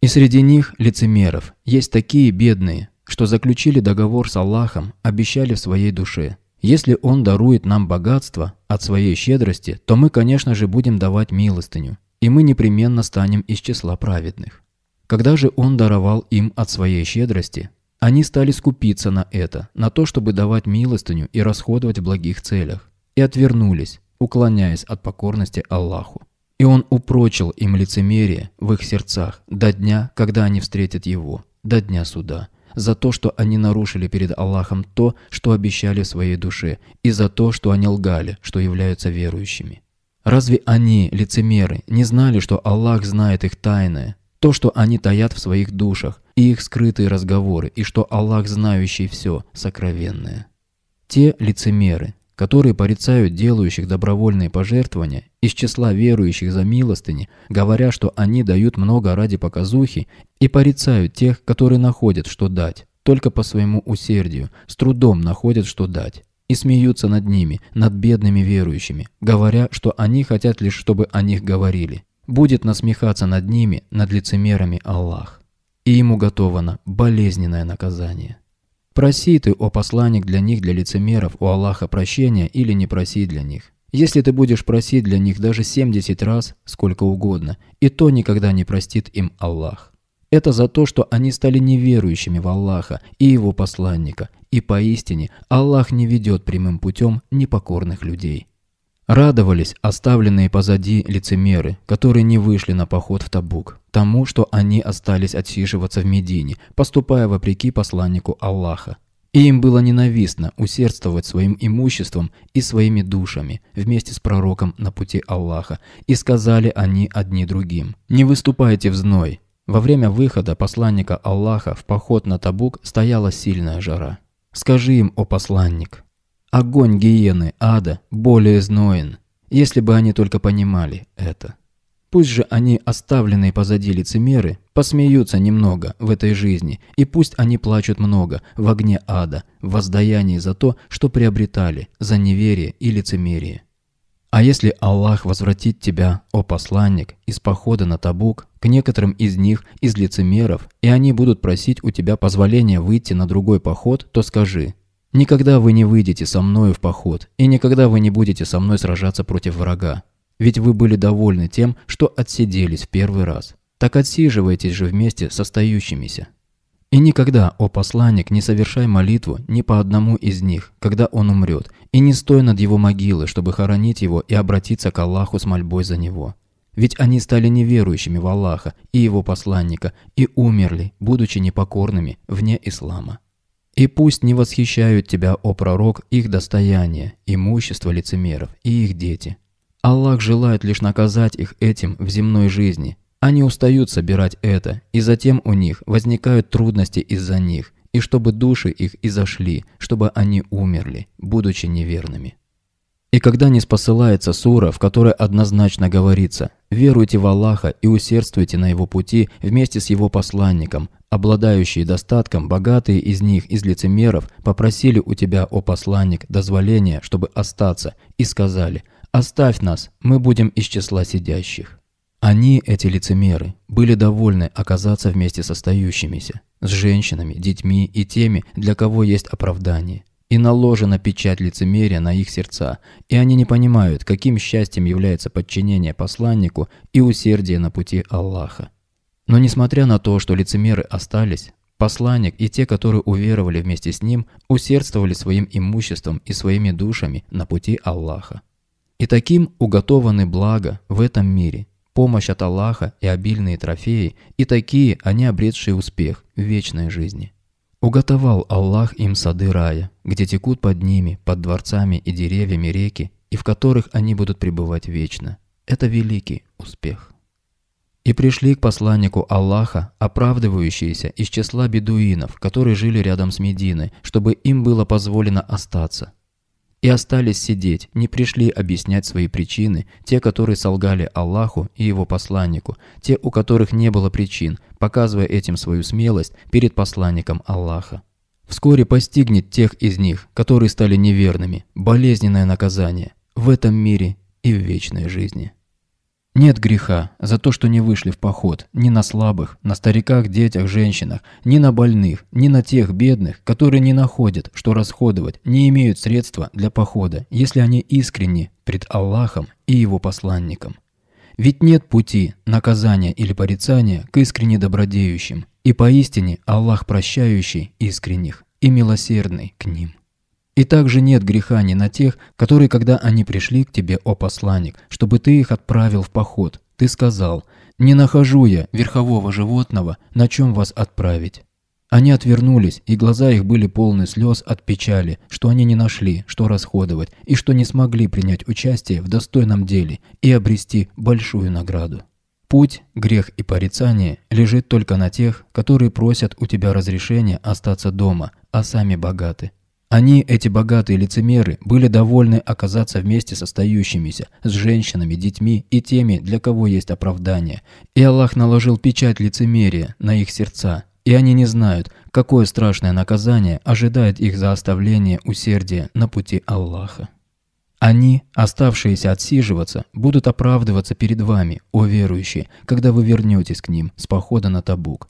И среди них, лицемеров, есть такие бедные, что заключили договор с Аллахом, обещали в своей душе. Если Он дарует нам богатство от своей щедрости, то мы, конечно же, будем давать милостыню, и мы непременно станем из числа праведных. Когда же Он даровал им от своей щедрости, они стали скупиться на это, на то, чтобы давать милостыню и расходовать в благих целях, и отвернулись, уклоняясь от покорности Аллаху. И он упрочил им лицемерие в их сердцах до дня, когда они встретят его, до дня суда, за то, что они нарушили перед Аллахом то, что обещали в своей душе, и за то, что они лгали, что являются верующими. Разве они, лицемеры, не знали, что Аллах знает их тайное, то, что они таят в своих душах, и их скрытые разговоры, и что Аллах, знающий все, сокровенное. Те лицемеры, которые порицают делающих добровольные пожертвования из числа верующих за милостыни, говоря, что они дают много ради показухи, и порицают тех, которые находят, что дать, только по своему усердию, с трудом находят, что дать, и смеются над ними, над бедными верующими, говоря, что они хотят лишь, чтобы о них говорили будет насмехаться над ними, над лицемерами Аллах. И ему готовано болезненное наказание. Проси ты, о посланник, для них, для лицемеров, у Аллаха прощения или не проси для них. Если ты будешь просить для них даже 70 раз, сколько угодно, и то никогда не простит им Аллах. Это за то, что они стали неверующими в Аллаха и его посланника, и поистине Аллах не ведет прямым путем непокорных людей. Радовались оставленные позади лицемеры, которые не вышли на поход в Табук, тому, что они остались отсиживаться в Медине, поступая вопреки посланнику Аллаха. И им было ненавистно усердствовать своим имуществом и своими душами вместе с пророком на пути Аллаха, и сказали они одни другим «Не выступайте в зной». Во время выхода посланника Аллаха в поход на Табук стояла сильная жара. «Скажи им, о посланник, Огонь гиены ада более зноен, если бы они только понимали это. Пусть же они, оставленные позади лицемеры, посмеются немного в этой жизни, и пусть они плачут много в огне ада, в воздаянии за то, что приобретали, за неверие и лицемерие. А если Аллах возвратит тебя, о посланник, из похода на Табук, к некоторым из них, из лицемеров, и они будут просить у тебя позволения выйти на другой поход, то скажи Никогда вы не выйдете со мною в поход, и никогда вы не будете со мной сражаться против врага. Ведь вы были довольны тем, что отсиделись в первый раз. Так отсиживайтесь же вместе с остающимися. И никогда, о посланник, не совершай молитву ни по одному из них, когда он умрет, и не стой над его могилой, чтобы хоронить его и обратиться к Аллаху с мольбой за него. Ведь они стали неверующими в Аллаха и его посланника и умерли, будучи непокорными вне ислама. И пусть не восхищают тебя, о пророк, их достояние, имущество лицемеров и их дети. Аллах желает лишь наказать их этим в земной жизни. Они устают собирать это, и затем у них возникают трудности из-за них, и чтобы души их изошли, чтобы они умерли, будучи неверными. И когда не спосылается сура, в которой однозначно говорится Веруйте в Аллаха и усердствуйте на его пути вместе с его посланником. Обладающие достатком, богатые из них, из лицемеров, попросили у тебя, о посланник, дозволения, чтобы остаться, и сказали «Оставь нас, мы будем из числа сидящих». Они, эти лицемеры, были довольны оказаться вместе с остающимися, с женщинами, детьми и теми, для кого есть оправдание – и наложена печать лицемерия на их сердца, и они не понимают, каким счастьем является подчинение посланнику и усердие на пути Аллаха. Но несмотря на то, что лицемеры остались, посланник и те, которые уверовали вместе с ним, усердствовали своим имуществом и своими душами на пути Аллаха. И таким уготованы блага в этом мире, помощь от Аллаха и обильные трофеи, и такие они обретшие успех в вечной жизни. Уготовал Аллах им сады рая, где текут под ними, под дворцами и деревьями реки, и в которых они будут пребывать вечно. Это великий успех. И пришли к посланнику Аллаха, оправдывающиеся из числа бедуинов, которые жили рядом с Мединой, чтобы им было позволено остаться и остались сидеть, не пришли объяснять свои причины, те, которые солгали Аллаху и его посланнику, те, у которых не было причин, показывая этим свою смелость перед посланником Аллаха. Вскоре постигнет тех из них, которые стали неверными, болезненное наказание в этом мире и в вечной жизни. Нет греха за то, что не вышли в поход ни на слабых, на стариках, детях, женщинах, ни на больных, ни на тех бедных, которые не находят, что расходовать, не имеют средства для похода, если они искренни пред Аллахом и его посланником. Ведь нет пути, наказания или порицания к искренне добродеющим, и поистине Аллах прощающий искренних и милосердный к ним. И также нет греха ни на тех, которые, когда они пришли к тебе, о посланник, чтобы ты их отправил в поход. Ты сказал, «Не нахожу я верхового животного, на чем вас отправить». Они отвернулись, и глаза их были полны слез от печали, что они не нашли, что расходовать, и что не смогли принять участие в достойном деле и обрести большую награду. Путь, грех и порицание лежит только на тех, которые просят у тебя разрешения остаться дома, а сами богаты. Они, эти богатые лицемеры, были довольны оказаться вместе с остающимися, с женщинами, детьми и теми, для кого есть оправдание. И Аллах наложил печать лицемерия на их сердца, и они не знают, какое страшное наказание ожидает их за оставление усердия на пути Аллаха. Они, оставшиеся отсиживаться, будут оправдываться перед вами, о верующие, когда вы вернетесь к ним с похода на Табук.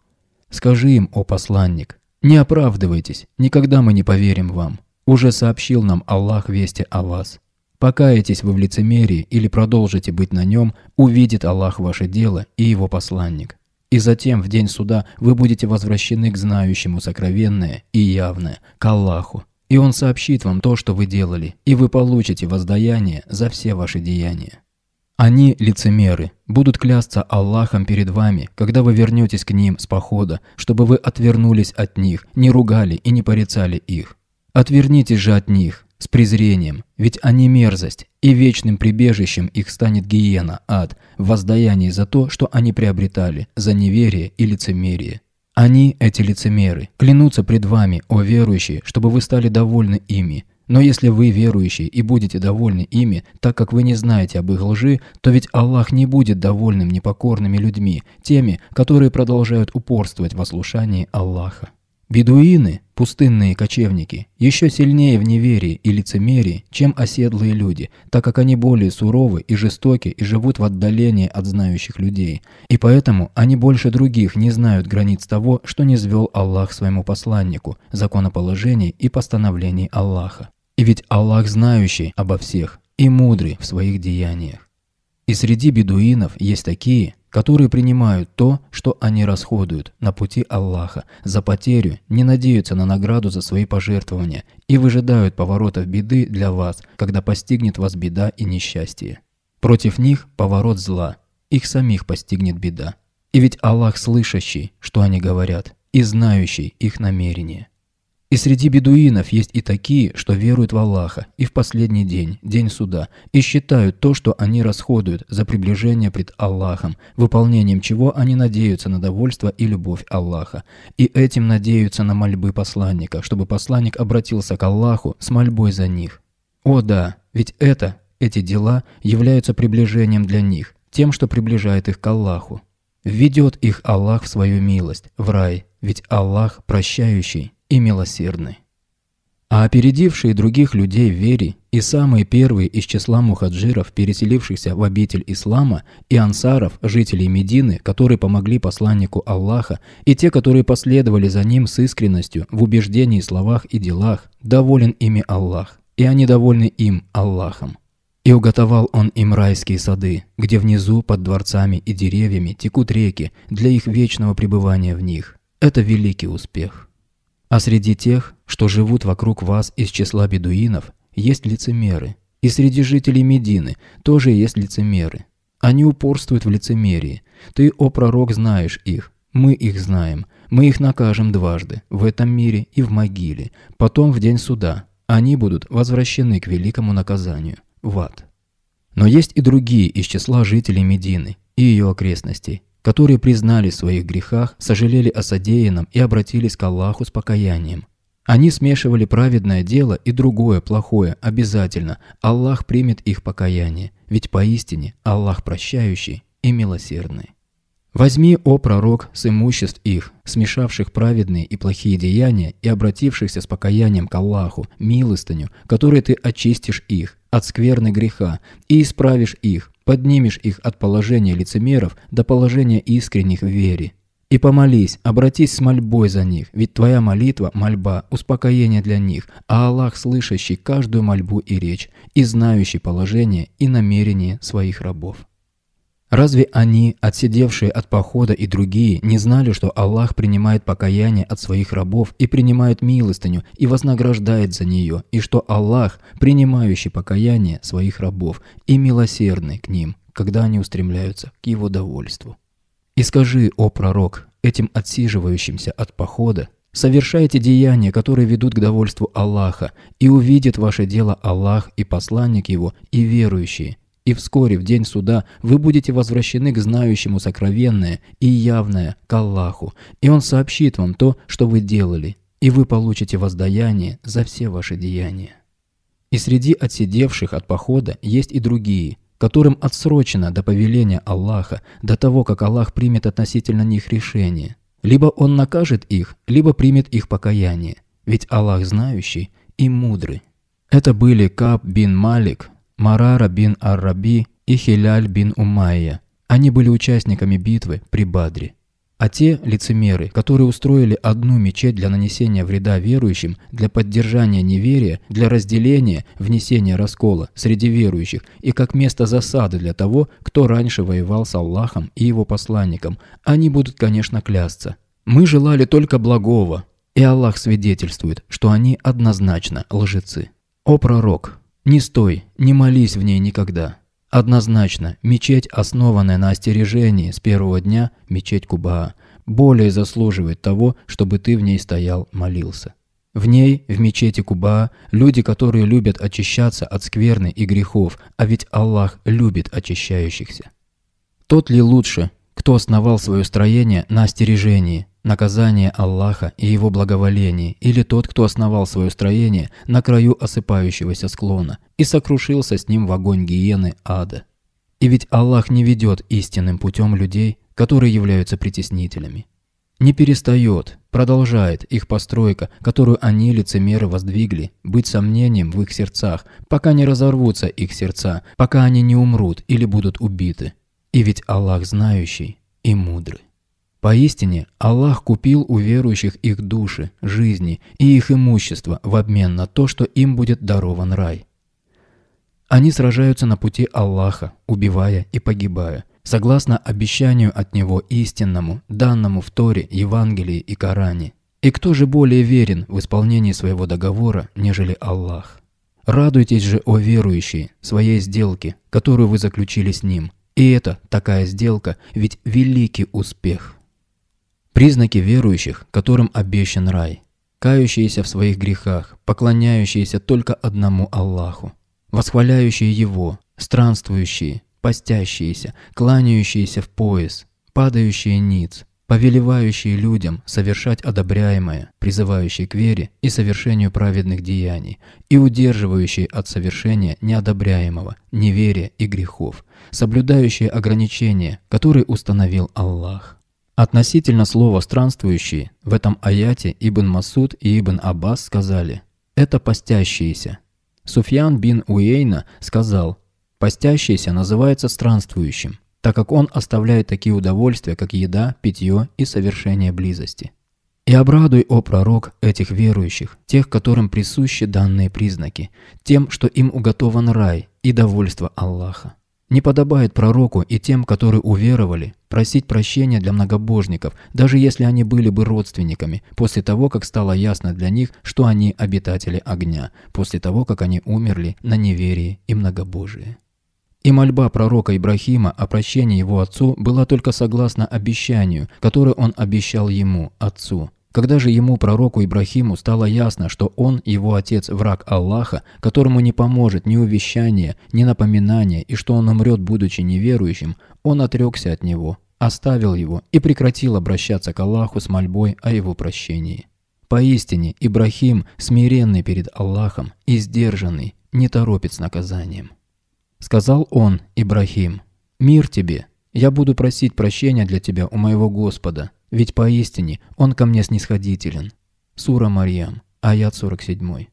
Скажи им, о посланник, «Не оправдывайтесь, никогда мы не поверим вам. Уже сообщил нам Аллах вести о вас. Покаетесь вы в лицемерии или продолжите быть на нем, увидит Аллах ваше дело и его посланник. И затем, в день суда, вы будете возвращены к знающему сокровенное и явное, к Аллаху. И он сообщит вам то, что вы делали, и вы получите воздаяние за все ваши деяния. Они, лицемеры, будут клясться Аллахом перед вами, когда вы вернетесь к ним с похода, чтобы вы отвернулись от них, не ругали и не порицали их. Отвернитесь же от них с презрением, ведь они мерзость, и вечным прибежищем их станет гиена, ад, в воздаянии за то, что они приобретали, за неверие и лицемерие. Они, эти лицемеры, клянутся пред вами, о верующие, чтобы вы стали довольны ими, но если вы верующий и будете довольны ими, так как вы не знаете об их лжи, то ведь Аллах не будет довольным непокорными людьми, теми, которые продолжают упорствовать в ослушании Аллаха. Бедуины, пустынные кочевники, еще сильнее в неверии и лицемерии, чем оседлые люди, так как они более суровы и жестоки и живут в отдалении от знающих людей. И поэтому они больше других не знают границ того, что не звел Аллах своему посланнику, законоположений и постановлений Аллаха. И ведь Аллах знающий обо всех и мудрый в своих деяниях. И среди бедуинов есть такие, которые принимают то, что они расходуют на пути Аллаха за потерю, не надеются на награду за свои пожертвования и выжидают поворотов беды для вас, когда постигнет вас беда и несчастье. Против них поворот зла, их самих постигнет беда. И ведь Аллах слышащий, что они говорят, и знающий их намерения. И среди бедуинов есть и такие, что веруют в Аллаха и в последний день, день суда, и считают то, что они расходуют за приближение пред Аллахом, выполнением чего они надеются на довольство и любовь Аллаха. И этим надеются на мольбы посланника, чтобы посланник обратился к Аллаху с мольбой за них. О да, ведь это, эти дела являются приближением для них, тем, что приближает их к Аллаху. ведет их Аллах в свою милость, в рай, ведь Аллах прощающий, и милосердны. А опередившие других людей в вере и самые первые из числа мухаджиров, переселившихся в обитель ислама, и ансаров, жителей Медины, которые помогли посланнику Аллаха, и те, которые последовали за ним с искренностью, в убеждении, словах и делах, доволен ими Аллах, и они довольны им, Аллахом. И уготовал он им райские сады, где внизу, под дворцами и деревьями, текут реки для их вечного пребывания в них. Это великий успех. А среди тех, что живут вокруг вас из числа бедуинов, есть лицемеры. И среди жителей Медины тоже есть лицемеры. Они упорствуют в лицемерии. Ты, о пророк, знаешь их. Мы их знаем. Мы их накажем дважды, в этом мире и в могиле. Потом в день суда. Они будут возвращены к великому наказанию. В ад. Но есть и другие из числа жителей Медины и ее окрестностей, которые признали в своих грехах, сожалели о содеянном и обратились к Аллаху с покаянием. Они смешивали праведное дело и другое плохое, обязательно. Аллах примет их покаяние, ведь поистине Аллах прощающий и милосердный. Возьми, о пророк, с имуществ их, смешавших праведные и плохие деяния и обратившихся с покаянием к Аллаху, милостыню, которой ты очистишь их от скверны греха и исправишь их, Поднимешь их от положения лицемеров до положения искренних в вере. И помолись, обратись с мольбой за них, ведь твоя молитва, мольба, успокоение для них, а Аллах, слышащий каждую мольбу и речь, и знающий положение и намерение своих рабов. Разве они, отсидевшие от похода и другие, не знали, что Аллах принимает покаяние от своих рабов и принимает милостыню и вознаграждает за нее, и что Аллах, принимающий покаяние своих рабов и милосердный к ним, когда они устремляются к его довольству? И скажи, о пророк, этим отсиживающимся от похода, совершайте деяния, которые ведут к довольству Аллаха, и увидит ваше дело Аллах и посланник его, и верующие – и вскоре, в день суда, вы будете возвращены к знающему сокровенное и явное, к Аллаху, и Он сообщит вам то, что вы делали, и вы получите воздаяние за все ваши деяния. И среди отсидевших от похода есть и другие, которым отсрочено до повеления Аллаха, до того, как Аллах примет относительно них решение. Либо Он накажет их, либо примет их покаяние. Ведь Аллах знающий и мудрый. Это были Каб бин Малик, Марара бин Ар-Раби и Хиляль бин Умайя. Они были участниками битвы при Бадре. А те лицемеры, которые устроили одну мечеть для нанесения вреда верующим, для поддержания неверия, для разделения, внесения раскола среди верующих и как место засады для того, кто раньше воевал с Аллахом и его посланником, они будут, конечно, клясться. «Мы желали только благого», и Аллах свидетельствует, что они однозначно лжецы. «О пророк! Не стой, не молись в ней никогда. Однозначно, мечеть, основанная на остережении с первого дня, мечеть Кубаа, более заслуживает того, чтобы ты в ней стоял, молился. В ней, в мечети Кубаа, люди, которые любят очищаться от скверны и грехов, а ведь Аллах любит очищающихся. Тот ли лучше, кто основал свое строение на остережении, Наказание Аллаха и его благоволение, или тот, кто основал свое строение на краю осыпающегося склона и сокрушился с ним в огонь гиены ада. И ведь Аллах не ведет истинным путем людей, которые являются притеснителями. Не перестает, продолжает их постройка, которую они, лицемеры, воздвигли, быть сомнением в их сердцах, пока не разорвутся их сердца, пока они не умрут или будут убиты. И ведь Аллах знающий и мудрый. Поистине, Аллах купил у верующих их души, жизни и их имущество в обмен на то, что им будет дарован рай. Они сражаются на пути Аллаха, убивая и погибая, согласно обещанию от Него истинному, данному в Торе, Евангелии и Коране. И кто же более верен в исполнении своего договора, нежели Аллах? Радуйтесь же, о верующие, своей сделке, которую вы заключили с Ним. И это такая сделка, ведь великий успех. Признаки верующих, которым обещан рай. Кающиеся в своих грехах, поклоняющиеся только одному Аллаху. Восхваляющие Его, странствующие, постящиеся, кланяющиеся в пояс, падающие ниц, повелевающие людям совершать одобряемое, призывающие к вере и совершению праведных деяний, и удерживающие от совершения неодобряемого, неверия и грехов, соблюдающие ограничения, которые установил Аллах. Относительно слова «странствующий» в этом аяте Ибн Масуд и Ибн Аббас сказали «это постящиеся». Суфьян бин Уейна сказал «постящийся называется странствующим, так как он оставляет такие удовольствия, как еда, питье и совершение близости». «И обрадуй, о пророк, этих верующих, тех, которым присущи данные признаки, тем, что им уготован рай и довольство Аллаха». Не подобает пророку и тем, которые уверовали, просить прощения для многобожников, даже если они были бы родственниками, после того, как стало ясно для них, что они обитатели огня, после того, как они умерли на неверии и многобожии. И мольба пророка Ибрахима о прощении его отцу была только согласно обещанию, которое он обещал ему, отцу, когда же ему, пророку Ибрахиму, стало ясно, что он, его отец, враг Аллаха, которому не поможет ни увещание, ни напоминание, и что он умрет, будучи неверующим, он отрекся от него, оставил его и прекратил обращаться к Аллаху с мольбой о его прощении. Поистине, Ибрахим смиренный перед Аллахом и сдержанный, не торопит с наказанием. Сказал он, Ибрахим, «Мир тебе! Я буду просить прощения для тебя у моего Господа, ведь поистине он ко мне снисходителен. Сура Марьям, аят 47.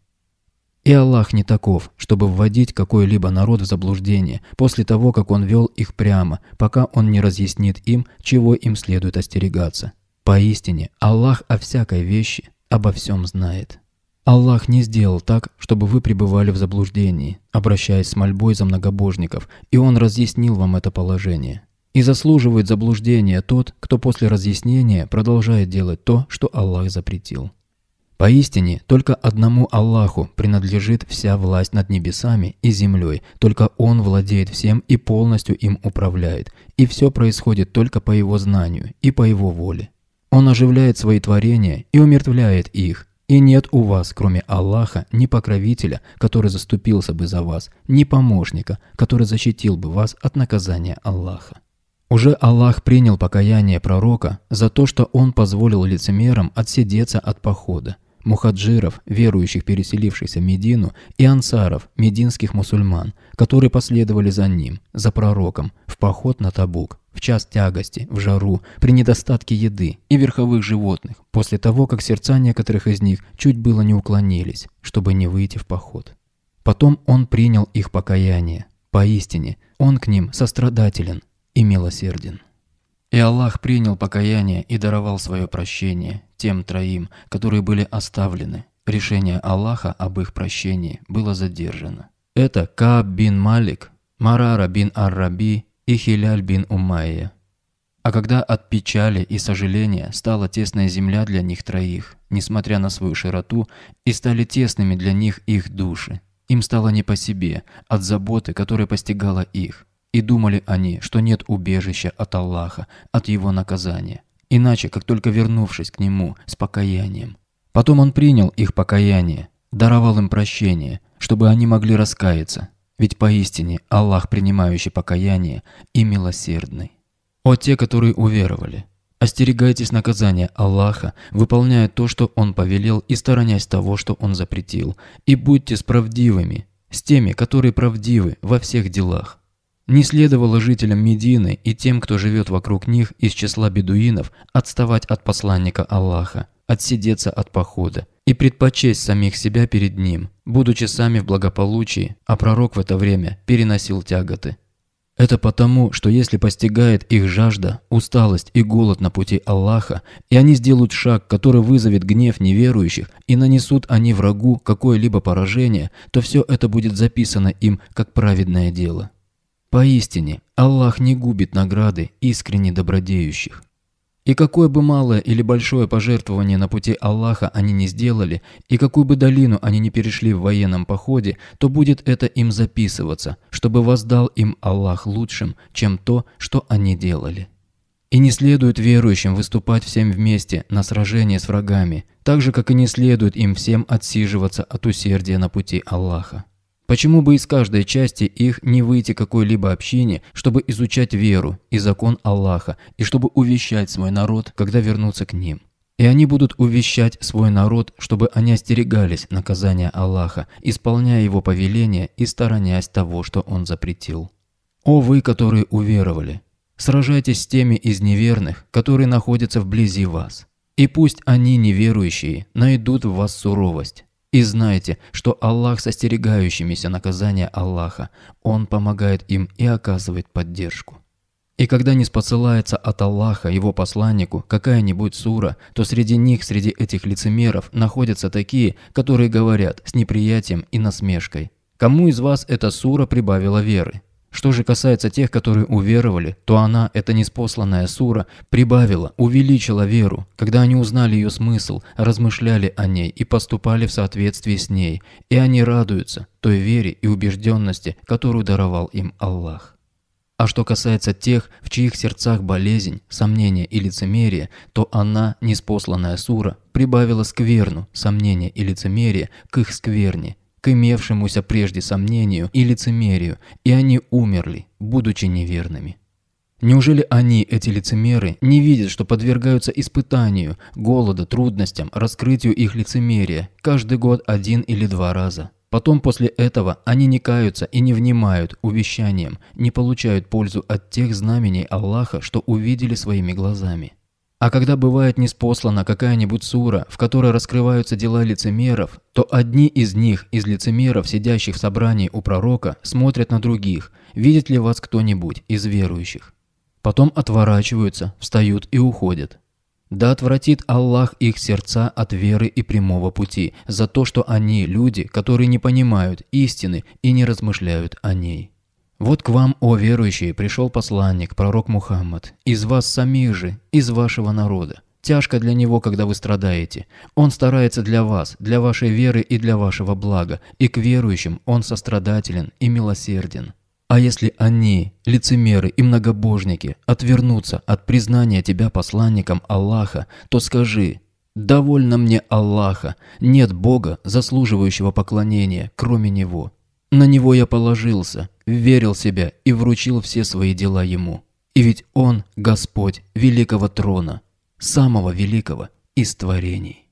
И Аллах не таков, чтобы вводить какой-либо народ в заблуждение после того, как он вел их прямо, пока он не разъяснит им, чего им следует остерегаться. Поистине, Аллах о всякой вещи, обо всем знает. Аллах не сделал так, чтобы вы пребывали в заблуждении, обращаясь с мольбой за многобожников, и Он разъяснил вам это положение. И заслуживает заблуждения тот, кто после разъяснения продолжает делать то, что Аллах запретил. Поистине, только одному Аллаху принадлежит вся власть над небесами и землей, только Он владеет всем и полностью им управляет, и все происходит только по Его знанию и по Его воле. Он оживляет свои творения и умертвляет их, и нет у вас, кроме Аллаха, ни покровителя, который заступился бы за вас, ни помощника, который защитил бы вас от наказания Аллаха. Уже Аллах принял покаяние пророка за то, что он позволил лицемерам отсидеться от похода. Мухаджиров, верующих, переселившихся в Медину, и ансаров, мединских мусульман, которые последовали за ним, за пророком, в поход на Табук, в час тягости, в жару, при недостатке еды и верховых животных, после того, как сердца некоторых из них чуть было не уклонились, чтобы не выйти в поход. Потом он принял их покаяние. Поистине, он к ним сострадателен, и милосерден. И Аллах принял покаяние и даровал свое прощение тем троим, которые были оставлены. Решение Аллаха об их прощении было задержано. Это Кааб бин Малик, Марара бин Ар-Раби и Хиляль бин Умайя. А когда от печали и сожаления стала тесная земля для них троих, несмотря на свою широту, и стали тесными для них их души, им стало не по себе от заботы, которая постигала их – и думали они, что нет убежища от Аллаха, от его наказания. Иначе, как только вернувшись к нему с покаянием. Потом он принял их покаяние, даровал им прощение, чтобы они могли раскаяться. Ведь поистине Аллах, принимающий покаяние, и милосердный. О те, которые уверовали! Остерегайтесь наказания Аллаха, выполняя то, что Он повелел, и сторонясь того, что Он запретил. И будьте справдивыми, с теми, которые правдивы во всех делах. Не следовало жителям Медины и тем, кто живет вокруг них из числа бедуинов, отставать от посланника Аллаха, отсидеться от похода и предпочесть самих себя перед ним, будучи сами в благополучии, а пророк в это время переносил тяготы. Это потому, что если постигает их жажда, усталость и голод на пути Аллаха, и они сделают шаг, который вызовет гнев неверующих, и нанесут они врагу какое-либо поражение, то все это будет записано им как праведное дело. Поистине, Аллах не губит награды искренне добродеющих. И какое бы малое или большое пожертвование на пути Аллаха они не сделали, и какую бы долину они не перешли в военном походе, то будет это им записываться, чтобы воздал им Аллах лучшим, чем то, что они делали. И не следует верующим выступать всем вместе на сражение с врагами, так же, как и не следует им всем отсиживаться от усердия на пути Аллаха. Почему бы из каждой части их не выйти какой-либо общине, чтобы изучать веру и закон Аллаха, и чтобы увещать свой народ, когда вернутся к ним? И они будут увещать свой народ, чтобы они остерегались наказания Аллаха, исполняя его повеления и сторонясь того, что он запретил. «О вы, которые уверовали! Сражайтесь с теми из неверных, которые находятся вблизи вас. И пусть они, неверующие, найдут в вас суровость. И знайте, что Аллах с остерегающимися наказания Аллаха, Он помогает им и оказывает поддержку. И когда не спосылается от Аллаха его посланнику какая-нибудь сура, то среди них, среди этих лицемеров, находятся такие, которые говорят с неприятием и насмешкой. Кому из вас эта сура прибавила веры? Что же касается тех, которые уверовали, то она, эта неспосланная сура, прибавила, увеличила веру, когда они узнали ее смысл, размышляли о ней и поступали в соответствии с ней, и они радуются той вере и убежденности, которую даровал им Аллах. А что касается тех, в чьих сердцах болезнь, сомнение и лицемерие, то она, неспосланная сура, прибавила скверну, сомнение и лицемерие к их скверне к имевшемуся прежде сомнению и лицемерию, и они умерли, будучи неверными. Неужели они, эти лицемеры, не видят, что подвергаются испытанию, голоду, трудностям, раскрытию их лицемерия, каждый год один или два раза? Потом после этого они не каются и не внимают увещаниям, не получают пользу от тех знамений Аллаха, что увидели своими глазами. А когда бывает неспослана какая-нибудь сура, в которой раскрываются дела лицемеров, то одни из них, из лицемеров, сидящих в собрании у пророка, смотрят на других, видит ли вас кто-нибудь из верующих. Потом отворачиваются, встают и уходят. Да отвратит Аллах их сердца от веры и прямого пути, за то, что они люди, которые не понимают истины и не размышляют о ней. Вот к вам, о верующие, пришел посланник, пророк Мухаммад, из вас самих же, из вашего народа. Тяжко для него, когда вы страдаете. Он старается для вас, для вашей веры и для вашего блага, и к верующим он сострадателен и милосерден. А если они, лицемеры и многобожники, отвернутся от признания тебя посланником Аллаха, то скажи «Довольно мне Аллаха, нет Бога, заслуживающего поклонения, кроме Него». На него я положился, верил в себя и вручил все свои дела ему. И ведь он – Господь великого трона, самого великого из творений.